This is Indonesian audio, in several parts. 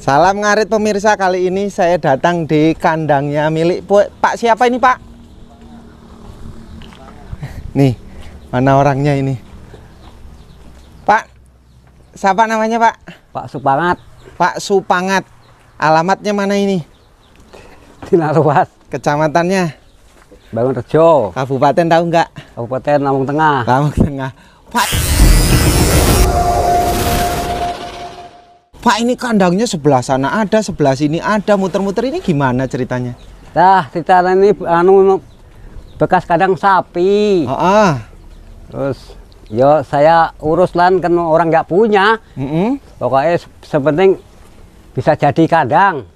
Salam ngarit pemirsa, kali ini saya datang di kandangnya milik Pak siapa ini Pak? Nih, mana orangnya ini? Pak, siapa namanya Pak? Pak Supangat. Pak Supangat. Alamatnya mana ini? Di Naruas. Kecamatannya? Bangun Rejo. Kabupaten tahu nggak? Kabupaten Lampung Tengah. Lampung Tengah. Pak. Pak ini kandangnya sebelah sana ada, sebelah sini ada, muter-muter ini gimana ceritanya? Nah, cerita ini anu bekas kandang sapi. Ah, -uh. Terus yo saya urus lan kan orang nggak punya. Mm -hmm. Pokoknya sepenting bisa jadi kandang.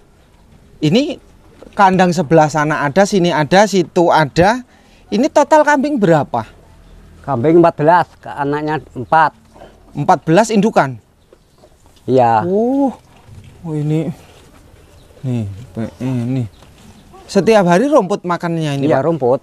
Ini kandang sebelah sana ada, sini ada, situ ada. Ini total kambing berapa? Kambing 14, anaknya 4. 14 indukan? Iya. Uh, oh ini, nih, ini. Setiap hari rumput makannya ini. Iya Pak. rumput.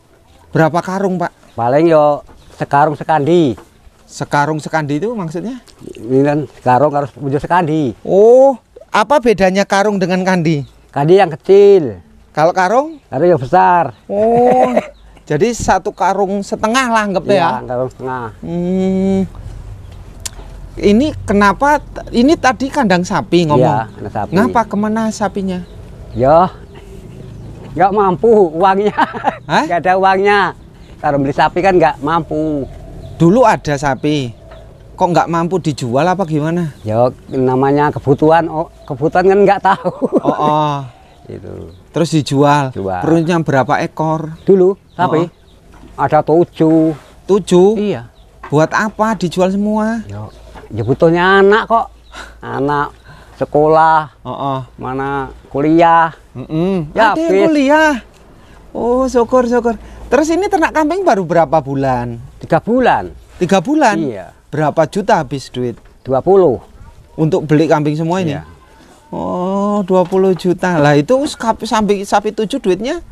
Berapa karung Pak? Paling yo sekarung sekandi. Sekarung sekandi itu maksudnya? Ini kan sekarung harus punya sekandi. Oh, apa bedanya karung dengan kandi? Kandi yang kecil. Kalau karung? Karung yang besar. Oh, jadi satu karung setengah lah ya? iya, ya? karung setengah. Hmm ini kenapa ini tadi kandang sapi iya, ngomong ya, kandang sapi. ngapa kemana sapinya ya nggak mampu uangnya nggak ada uangnya kalau beli sapi kan nggak mampu dulu ada sapi kok nggak mampu dijual apa gimana ya namanya kebutuhan oh kebutuhan kan nggak tahu oh, oh. itu terus dijual Jual. perutnya berapa ekor dulu sapi oh, oh. ada tujuh tujuh iya buat apa dijual semua Yo ya butuhnya anak kok anak sekolah oh, oh. mana kuliah mm -mm. ya yang kuliah oh syukur syukur terus ini ternak kambing baru berapa bulan tiga bulan tiga bulan iya berapa juta habis duit Dua puluh. untuk beli kambing semua ini iya. oh puluh juta lah itu sapi sapi, sapi tujuh duitnya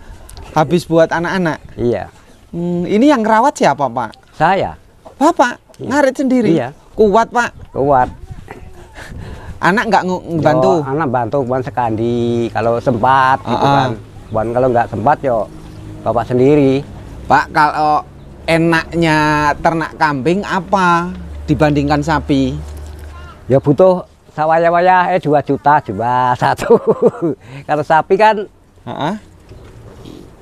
habis buat anak-anak iya hmm, ini yang rawat siapa pak saya bapak iya. ngarit sendiri iya Kuat pak? Kuat. Anak nggak bantu? anak bantu buan sekandi kalau sempat gitu uh -uh. kan. Bukan kalau nggak sempat yo bapak sendiri. Pak kalau enaknya ternak kambing apa dibandingkan sapi? Ya butuh sawaya-waya eh dua juta dua satu. kalau sapi kan uh -uh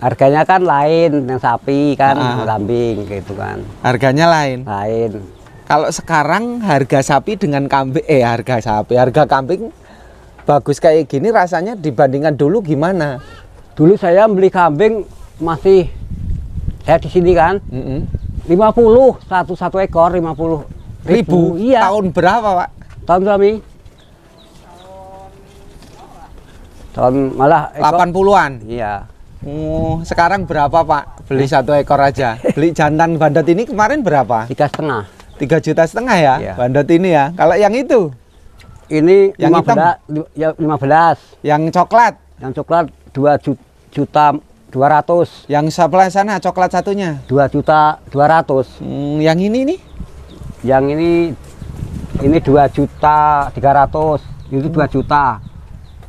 harganya kan lain yang sapi kan uh -huh. kambing gitu kan harganya lain lain kalau sekarang harga sapi dengan kambing eh harga sapi, harga kambing bagus kayak gini rasanya dibandingkan dulu gimana? Dulu saya beli kambing masih saya di sini kan. Mm -hmm. 50 satu satu ekor 50 ribu. ribu. Iya. Tahun berapa, Pak? Tahun berapa? Tahun malah delapan 80-an. Iya. Oh, sekarang berapa Pak? Beli satu ekor aja. Beli jantan bandot ini kemarin berapa? Tiga setengah tiga juta setengah ya, ya. bandot ini ya. Kalau yang itu? Ini yang 15, hitam? Ya 15. Yang coklat? Yang coklat 2 juta ratus. Yang sebelah sana coklat satunya? Dua juta dua ratus. Hmm, yang ini nih? Yang ini ini dua juta 300. Itu hmm. 2 juta.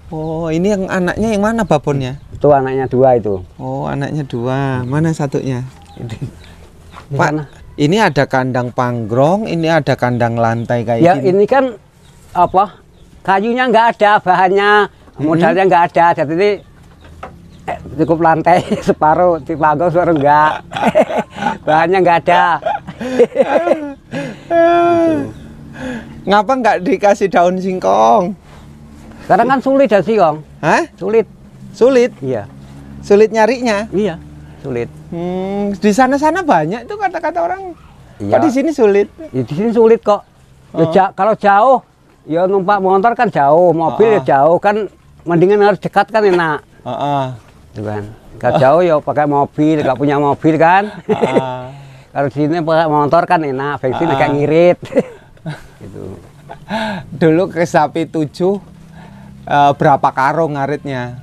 Oh, ini yang anaknya yang mana babonnya? Itu anaknya dua itu. Oh, anaknya dua. Mana satunya? Ini. Pak, ini ada kandang panggrong, ini ada kandang lantai kayak ya, gini. ini kan apa? Kayunya nggak ada, bahannya hmm. modalnya nggak ada. Jadi ini eh, cukup lantai separuh, di panggung separuh nggak. bahannya enggak ada. Ngapa enggak dikasih daun singkong? Sekarang kan sulit ya singkong. Hah? Sulit. Sulit? Iya. Sulit nyarinya? Iya, sulit. Hmm, di sana-sana banyak tuh kata-kata orang. Iya. Kok di sini sulit? Ya, di sini sulit kok. Uh kalau jauh, ya numpak motor kan jauh, mobil uh ya oh. jauh kan mendingan harus dekat kan enak. Uh Kalau gitu kan. Kalau jauh ya pakai mobil, nggak punya mobil kan. Uh kalau di sini pakai motor kan enak, bensin uh agak ngirit. gitu. Dulu ke sapi tujuh, eh, berapa karung ngaritnya?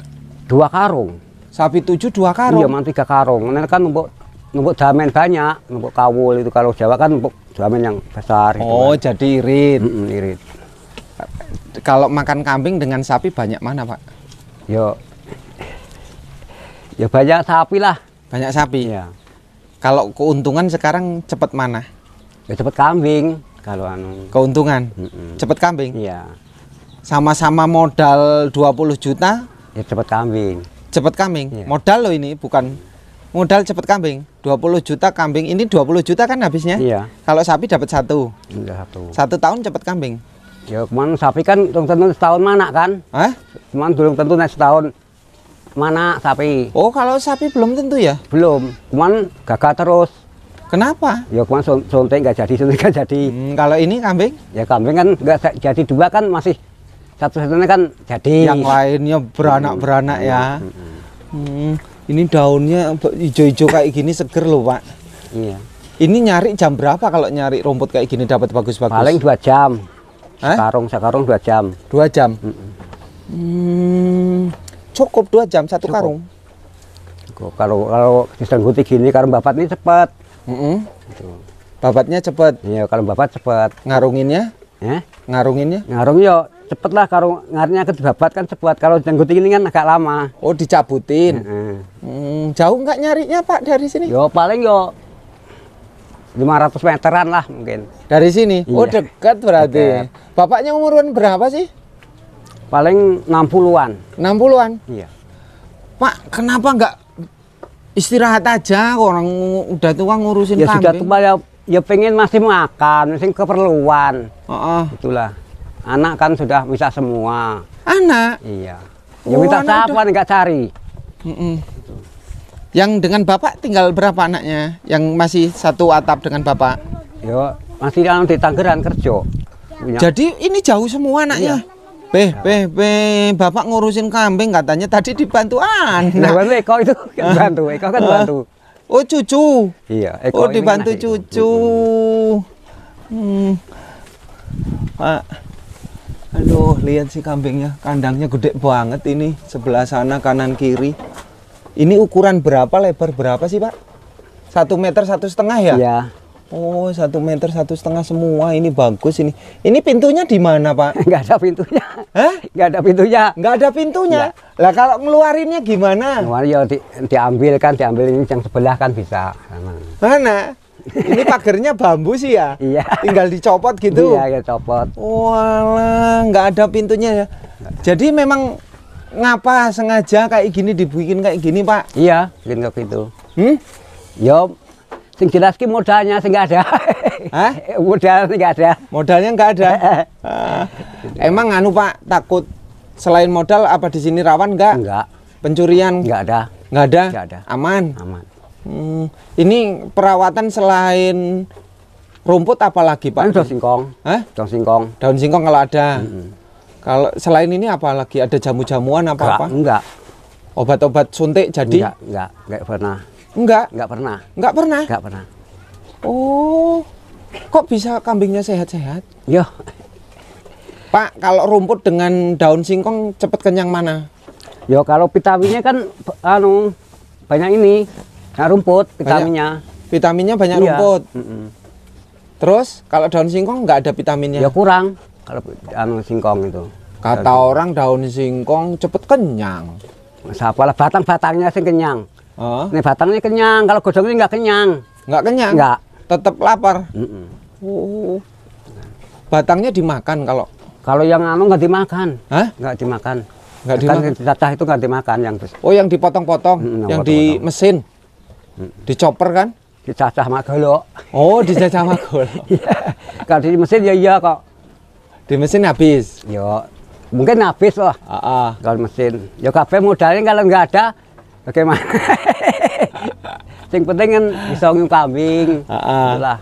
Dua karung. Sapi tujuh dua karung. Iya, man tiga karung. ini kan numpuk numpuk damen banyak, numpuk kawul itu kalau Jawa kan numpuk damen yang besar. Gitu, oh, kan. jadi irit. Mm -mm, irit. Kalau makan kambing dengan sapi banyak mana pak? Yo, ya banyak sapi lah. Banyak sapi. Ya. Kalau keuntungan sekarang cepat mana? Ya cepat kambing kalau anu. Keuntungan? Mm -mm. Cepat kambing? Iya. Sama-sama modal 20 juta? Ya cepat kambing cepat kambing yeah. modal lo ini bukan modal cepat kambing 20 juta kambing ini 20 juta kan habisnya iya. kalau sapi dapat satu iya, satu satu tahun cepat kambing ya kemarin sapi kan belum tentu setahun mana kan eh? cuman belum tentu naik setahun mana sapi oh kalau sapi belum tentu ya belum cuman gagal terus kenapa ya kemarin suntik nggak jadi suntik nggak jadi hmm, kalau ini kambing ya kambing kan nggak jadi dua kan masih satu-satunya kan jadi yang lainnya beranak-beranak hmm. ya hmm. ini daunnya hijau-hijau kayak gini seger loh pak iya ini nyari jam berapa kalau nyari rumput kayak gini dapat bagus-bagus paling dua jam sekarung sekarung dua jam dua jam hmm. Hmm, cukup dua jam satu cukup. karung cukup kalau kalau putih gini karung babat ini cepat mm -hmm. Gitu. babatnya cepat iya kalau bapak cepat ngarunginnya eh? ngarunginnya ngarung yuk cepet lah kalau ngarnya ke babat kan cepat kalau jenggot ini kan agak lama oh dicabutin hmm. Hmm, jauh nggak nyarinya pak dari sini yo paling yo 500 meteran lah mungkin dari sini oh, iya. oh dekat berarti dekat. bapaknya umuran berapa sih paling 60-an 60-an iya pak kenapa nggak istirahat aja orang udah tua ngurusin ya kambing. sudah tua ya ya pengen masih makan masih keperluan oh, oh. itulah Anak kan sudah bisa semua. Anak? Iya. Yang oh, minta siapa nggak cari. Mm -mm. Yang dengan bapak tinggal berapa anaknya? Yang masih satu atap dengan bapak? Yo, masih dalam di Tangerang kerja. Punya. Jadi ini jauh semua anaknya. Iya. Beh, iya. beh, beh, bapak ngurusin kambing katanya tadi dibantu anak. bantu Eko itu kan ah. bantu, Eko kan bantu. Oh cucu. Iya. Eko oh dibantu cucu. Itu. Hmm. Pak. Ah. Aduh, lihat sih kambingnya. Kandangnya gede banget ini. Sebelah sana kanan kiri. Ini ukuran berapa, lebar berapa sih, Pak? Satu meter satu setengah ya? Iya. Oh, satu meter satu setengah semua. Ini bagus ini. Ini pintunya di mana, Pak? Gak ada pintunya. Hah? Gak ada pintunya. Gak ada pintunya. Gak. Iya. Lah kalau ngeluarinnya gimana? Ngeluarin ya di, diambil kan, diambil ini yang sebelah kan bisa. Nah. Mana? Ini pagernya bambu sih ya? Iya. Tinggal dicopot gitu. Iya, ya copot. Walah, nggak ada pintunya ya. Jadi memang ngapa sengaja kayak gini dibikin kayak gini, Pak? Iya, bikin kayak gitu. Hmm? Yo, ya, Sing jelas ki modalnya sing ada. Hah? Modal sing ada. Modalnya enggak ada. Eh. Ah. emang anu Pak takut selain modal apa di sini rawan enggak? Nggak. Pencurian? enggak ada. Enggak ada. Nggak ada. Aman. Aman. Hmm, ini perawatan selain rumput apalagi Pak? Anu daun singkong. Hah? Daun singkong. Daun singkong kalau ada. Mm -hmm. Kalau selain ini apalagi ada jamu-jamuan apa apa? Enggak. Obat-obat suntik jadi? Enggak, enggak, enggak pernah. Enggak. Enggak pernah. Enggak pernah. Enggak pernah. Oh. Kok bisa kambingnya sehat-sehat? Yo. Pak, kalau rumput dengan daun singkong cepet kenyang mana? Yo, kalau vitaminnya kan anu banyak ini. Nah, rumput vitaminnya. Banyak, vitaminnya banyak iya. rumput. Mm -mm. Terus kalau daun singkong nggak ada vitaminnya? Ya kurang kalau anu singkong itu. Kata orang daun singkong cepet kenyang. Apalah batang-batangnya sih kenyang. Oh. Nih batangnya kenyang, kalau godongnya nggak kenyang. Nggak kenyang? Nggak. Tetap lapar. Mm -mm. Oh. Batangnya dimakan kalau? Kalau yang anu nggak dimakan. Hah? Nggak dimakan. Nggak kan dimakan. Yang itu nggak dimakan yang. Oh yang dipotong-potong, mm, yang, yang potong -potong. di mesin, mm. dicoper kan? Dicacah magolo. Oh dicacah magolo. Iya. kalau di mesin ya iya kok. Di mesin habis. Yo, mungkin habis lah. Uh -uh. Kalau mesin. Yo kafe modalnya kalau nggak ada Oke bagaimana yang penting kan disongin kambing uh uh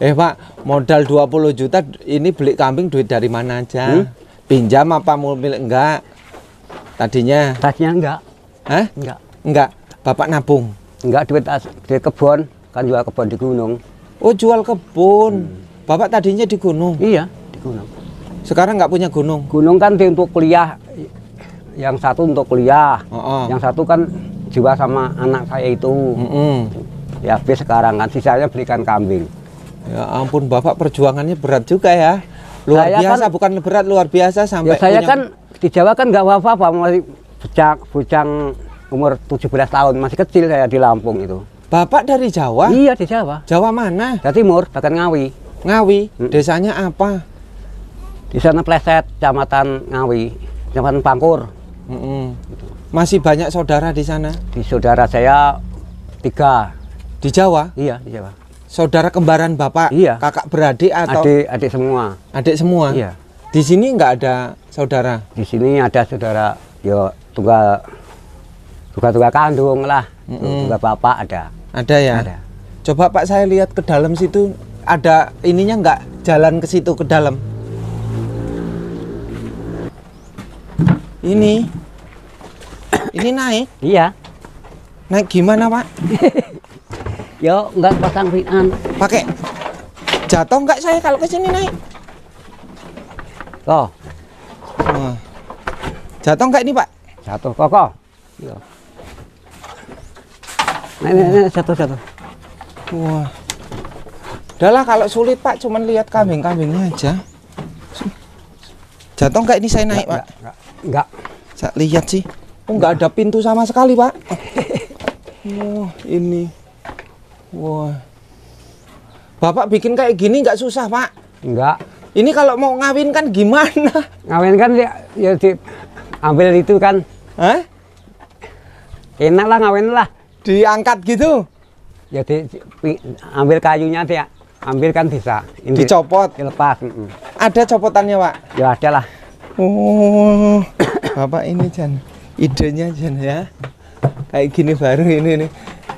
eh pak modal 20 juta ini beli kambing duit dari mana aja hmm? pinjam apa mau milik enggak tadinya tadinya enggak Hah? enggak enggak bapak nabung enggak duit duit kebun kan jual kebun di gunung oh jual kebun hmm. bapak tadinya di gunung iya di gunung sekarang enggak punya gunung gunung kan untuk kuliah yang satu untuk kuliah oh, oh. yang satu kan dijual sama anak saya itu. Mm -hmm. Ya habis sekarang kan sisanya belikan kambing. Ya ampun Bapak perjuangannya berat juga ya. Luar saya biasa kan, bukan berat luar biasa sampai ya saya punya... kan di Jawa kan nggak apa-apa masih bujang, bujang umur 17 tahun masih kecil saya di Lampung itu. Bapak dari Jawa? Iya di Jawa. Jawa mana? Jawa Timur, bahkan Ngawi. Ngawi. Hmm. Desanya apa? Di sana Pleset, Kecamatan Ngawi, Kecamatan Pangkur. Mm -hmm. Gitu. Masih banyak saudara di sana? Di saudara saya tiga. Di Jawa? Iya, di Jawa. Saudara kembaran bapak? Iya. Kakak beradik atau? Adik, adik semua. Adik semua? Iya. Di sini nggak ada saudara? Di sini ada saudara, ya tunggal, tunggal kandung lah, mm -hmm. tunggal bapak ada. Ada ya. Ada. Coba Pak saya lihat ke dalam situ ada ininya nggak jalan ke situ ke dalam? Ini. Ini naik? Iya. Naik gimana, Pak? Yo, nggak pasang ringan. Pakai jatuh nggak saya kalau ke sini naik? Loh. Nah. Jatuh nggak ini, Pak? Jatuh, kokoh. Yo. ini, ini, jatuh, jatuh. Wah. Udahlah kalau sulit, Pak, cuman lihat kambing-kambingnya aja. Jatuh nggak ini saya naik, Pak? Nggak. nggak. Saya lihat sih. Oh, nggak ada pintu sama sekali, Pak. oh, ini. Wah. Bapak bikin kayak gini nggak susah, Pak? Enggak. Ini kalau mau ngawin kan gimana? Ngawin kan ya, ya di, ambil itu kan. Hah? Enak lah ngawin lah. Diangkat gitu? Ya di, di ambil kayunya dia, ambil kan bisa. Ini Dicopot? Dilepas. Mm -mm. Ada copotannya, Pak? Ya ada lah. Oh, Bapak ini, Jan idenya jen ya kayak gini baru ini nih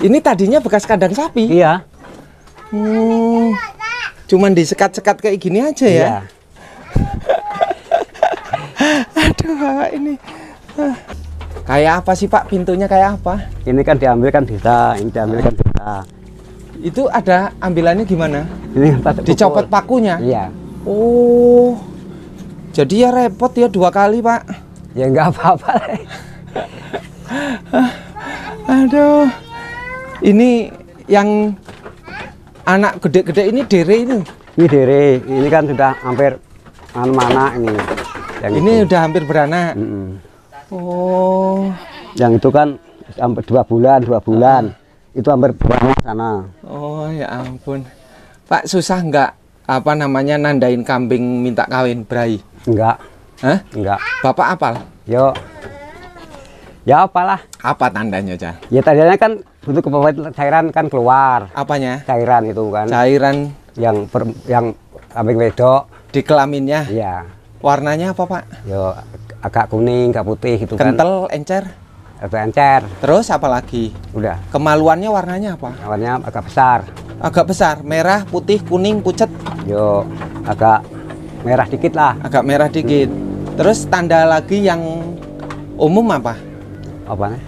ini tadinya bekas kandang sapi iya hmm, cuman disekat-sekat kayak gini aja ya iya. aduh ini ah. kayak apa sih pak pintunya kayak apa ini kan diambilkan kan desa ini diambilkan itu ada ambilannya gimana ini dicopot pakunya iya oh jadi ya repot ya dua kali pak ya nggak apa-apa aduh ini yang anak gede-gede ini dere ini ini dere ini kan sudah hampir anu mana ini yang ini itu. udah hampir beranak mm -hmm. oh yang itu kan hampir dua bulan dua bulan ah. itu hampir beranak sana oh ya ampun pak susah nggak apa namanya nandain kambing minta kawin berai enggak Hah? Enggak. Bapak apal? Yo. Ya apalah. Apa tandanya, Cah? Ya tandanya kan untuk kepemilikan cairan kan keluar. Apanya? Cairan itu kan. Cairan yang per, yang kambing wedok di kelaminnya. Iya. Warnanya apa, Pak? Yo agak kuning, agak putih gitu Kental, kan. Kental, encer. Agak encer. Terus apa lagi? Udah. Kemaluannya warnanya apa? Warnanya agak besar. Agak besar, merah, putih, kuning, pucet. Yo agak merah dikit lah. Agak merah dikit. Hmm Terus tanda lagi yang umum apa? Apa nih?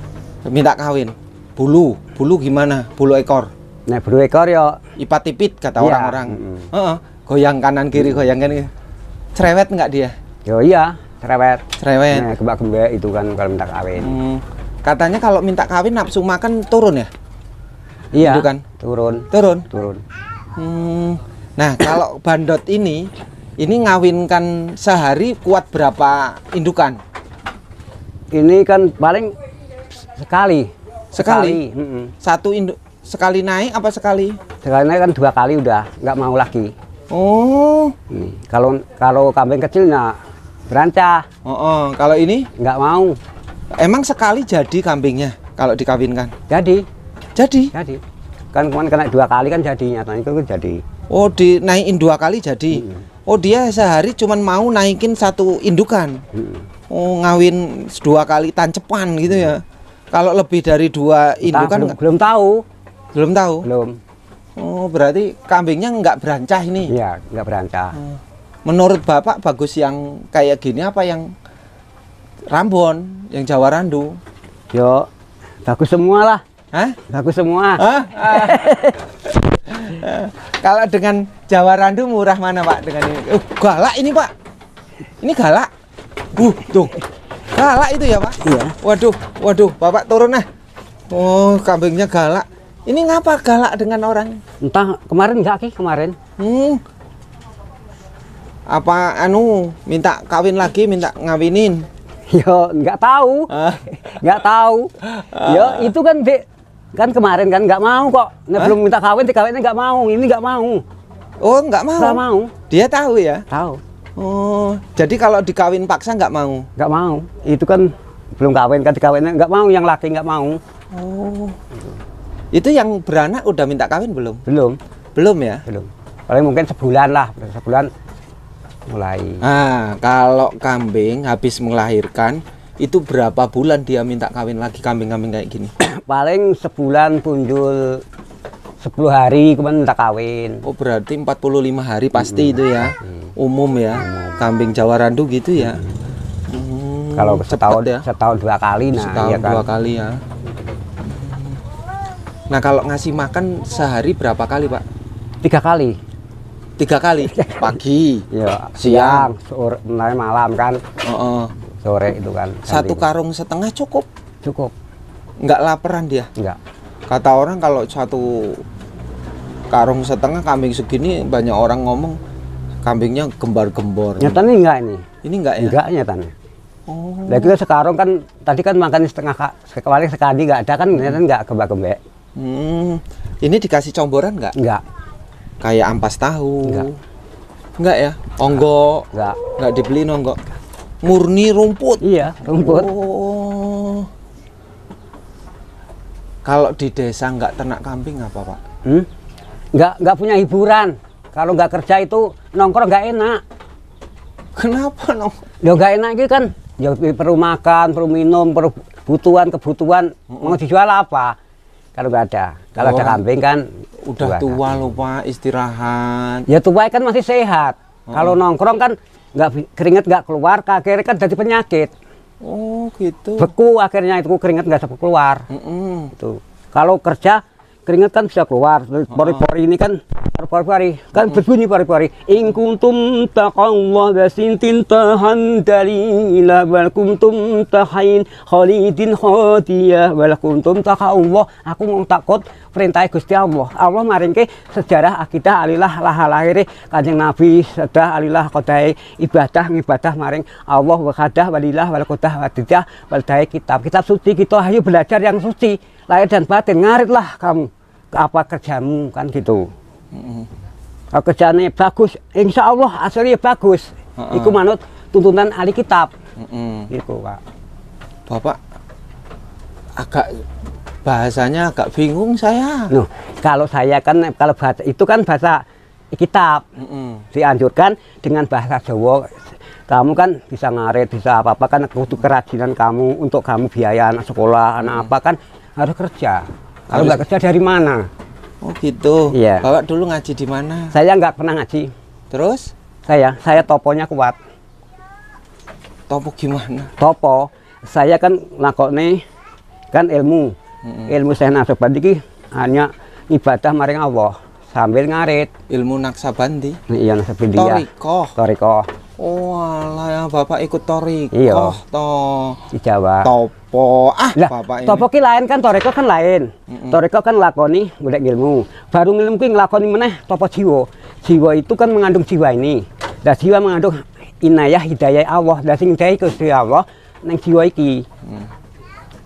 Minta kawin. Bulu, bulu gimana? Bulu ekor. Nah, bulu ekor ya ipat tipit kata iya. orang-orang. Ya. Mm -hmm. uh -uh. Goyang kanan kiri, goyang kanan. Cerewet nggak dia? Yo iya, cerewet. Cerewet. Nah, kebak -kebak itu kan kalau minta kawin. Hmm. Katanya kalau minta kawin nafsu makan turun ya? Iya. Itu kan? Turun. Turun. Turun. Hmm. Nah, kalau bandot ini ini ngawinkan sehari kuat berapa indukan? Ini kan paling sekali. Sekali. sekali. Satu induk sekali naik apa sekali? Sekali naik kan dua kali udah, nggak mau lagi. Oh. Hmm. Kalau kalau kambing kecilnya berantah. Oh, oh. kalau ini nggak mau. Emang sekali jadi kambingnya kalau dikawinkan? Jadi. Jadi. Jadi. Kan kemarin kena dua kali kan jadinya, tadi nah, itu kan jadi. Oh, dinaikin dua kali jadi. Hmm oh dia sehari cuma mau naikin satu indukan hmm. oh ngawin dua kali tancepan gitu ya kalau lebih dari dua indukan belum, belum tahu belum tahu belum oh berarti kambingnya nggak berancah ini iya nggak berancah oh. menurut bapak bagus yang kayak gini apa yang Rambon yang Jawa Randu yo bagus semua lah Hah? bagus semua Hah? Eh, kalau dengan Jawa Randu murah mana Pak dengan ini? Uh, galak ini Pak. Ini galak. Uh, tuh. Galak itu ya Pak? Iya. Waduh, waduh, Bapak turun nah. Oh, kambingnya galak. Ini ngapa galak dengan orang? Entah, kemarin enggak Ki, kemarin. Hmm. Apa anu minta kawin lagi, minta ngawinin? Yo, nggak tahu. Ah. nggak tahu. Yo, ah. itu kan dek Kan kemarin kan nggak mau kok. Nah, belum minta kawin, kawinnya nggak mau. Ini nggak mau. Oh, nggak mau. Nggak mau. Dia tahu ya? Tahu. Oh, jadi kalau dikawin paksa nggak mau? Nggak mau. Itu kan belum kawin kan dikawinnya nggak mau yang laki nggak mau. Oh. Itu yang beranak udah minta kawin belum? Belum. Belum ya? Belum. Paling mungkin sebulan lah, sebulan mulai. Nah kalau kambing habis melahirkan itu berapa bulan dia minta kawin lagi kambing-kambing kayak gini? Paling sebulan punjul sepuluh hari kemudian minta kawin. Oh, berarti 45 hari pasti hmm. itu ya. Hmm. Umum ya. Hmm. Kambing Jawa Randu gitu ya. Hmm. hmm kalau setahun ya. setahun dua kali nah setahun ya kan? dua kali ya. Nah, kalau ngasih makan sehari berapa kali, Pak? Tiga kali. Tiga kali? Pagi, ya, siang, sore, malam kan. Oh, oh sore itu kan satu karung setengah cukup cukup nggak laparan dia nggak kata orang kalau satu karung setengah kambing segini banyak orang ngomong kambingnya gembar-gembor nyatanya enggak ini ini enggak ya enggak nyatanya oh lagi kan sekarang kan tadi kan makan setengah kak sekali enggak ada kan hmm. nyatanya enggak kembak-gembek hmm. ini dikasih comboran enggak enggak kayak ampas tahu enggak enggak ya onggo enggak enggak dibeli onggo Murni rumput. Iya, rumput. Oh. Kalau di desa nggak ternak kambing apa pak? Hmm? Nggak nggak punya hiburan. Kalau nggak kerja itu nongkrong nggak enak. Kenapa nong? Ya nggak enak gitu kan. Ya perlu makan, perlu minum, perlu kebutuhan kebutuhan. Mm Mau dijual apa? Kalau nggak ada. Kalau ada oh, kambing kan. Udah tua lupa istirahat. Ya tua kan masih sehat. Kalau nongkrong kan nggak keringat nggak keluar akhirnya kan jadi penyakit oh gitu beku akhirnya itu keringat nggak sampai keluar mm -mm. itu kalau kerja keringat kan bisa keluar ah. pori-pori ini kan pori-pori kan ah. berbunyi pori-pori in kuntum taqallah basintin tahan dalila wal kuntum tahain khalidin khadiyah wal kuntum taqallah aku mau takut perintah Gusti Allah Allah maringke sejarah akidah alilah laha lahir kanjeng Nabi sedah alilah kodai ibadah ibadah maring Allah wakadah walilah wal wadidah wal kitab kitab suci kita ayo belajar yang suci lahir dan batin ngaritlah kamu ke apa kerjamu kan gitu mm -hmm. kerjanya bagus insya Allah hasilnya bagus mm -hmm. itu manut tuntunan ahli kitab mm -hmm. gitu pak bapak agak bahasanya agak bingung saya Nuh, kalau saya kan kalau bahasa itu kan bahasa kitab mm -hmm. dianjurkan dengan bahasa Jawa kamu kan bisa ngarit bisa apa apa kan butuh kerajinan kamu untuk kamu biaya anak sekolah anak apa kan harus kerja. Kalau nggak kerja dari mana? Oh gitu. Iya. Bapak dulu ngaji di mana? Saya nggak pernah ngaji. Terus? Saya, saya toponya kuat. Topo gimana? Topo, saya kan nih kan ilmu. Mm -hmm. Ilmu saya nasabandi ki hanya ibadah maring Allah sambil ngarit. Ilmu naksabandi. Iya naksabandi. Iya. Toriko. Toriko. Walah, oh, Bapak ikut toriko iya. toh. Jawa. Topo. Ah, lah, Bapak ini. Topo ki lain kan toriko kan lain. Mm -mm. Toriko kan lakoni golek ilmu. Baru ilmu ki nglakoni meneh topo jiwa. Jiwa itu kan mengandung jiwa ini. Lah jiwa mengandung inayah hidayah Allah. Lah sing ke Gusti Allah neng jiwa iki. Mm.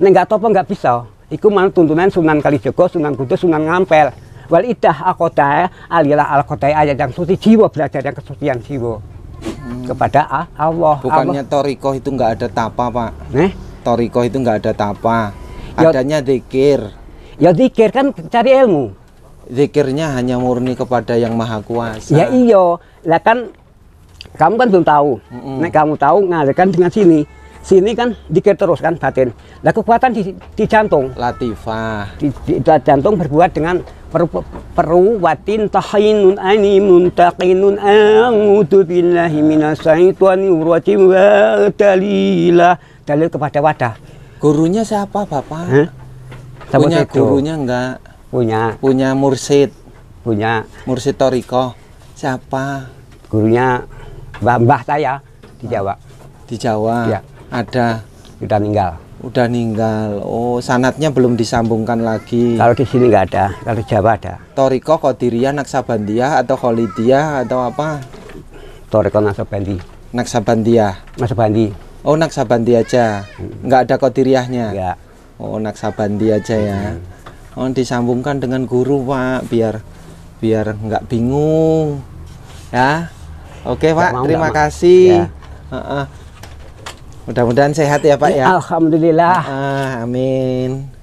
Neng gak topo gak bisa. Iku mana tuntunan Sunan Kalijogo, Sunan Kudus, Sunan Ngampel. Wal idah akotai alilah al ayat yang suci jiwa belajar yang kesucian jiwa kepada Allah. Bukannya toriko itu nggak ada tapa pak? Eh? Toriko itu nggak ada tapa. Ya, Adanya zikir. Ya zikir kan cari ilmu. Zikirnya hanya murni kepada yang maha kuasa. Ya iyo, lah kan kamu kan belum tahu. Mm -mm. Nek kamu tahu ngalirkan dengan sini. Sini kan dikir terus kan batin. Lah kekuatan di, di jantung. Latifah. Di, di, di jantung berbuat dengan perwatin tahinun ani taqinun a'udzu billahi minasyaitonir rajim wa dalila dalil kepada wadah gurunya siapa bapak huh? punya itu. gurunya enggak punya punya mursid punya mursid toriko siapa gurunya mbah mbah saya di Jawa di Jawa ya. ada udah ninggal. Udah meninggal, Oh, sanatnya belum disambungkan lagi. Kalau di sini nggak ada, kalau di Jawa ada. Toriko, Kodiria Naksabandia atau Kholidia atau apa? Toriko Naksabandi. Naksabandia. Naksabandi. Oh, Naksabandi aja. Nggak ada Kodiriahnya ya Oh, Naksabandi aja ya. Oh, disambungkan dengan guru, Pak, biar biar nggak bingung. Ya. Oke, Pak. Terima kasih. Ya. Uh -uh. Mudah-mudahan sehat ya Pak ya. Alhamdulillah. Ah, amin.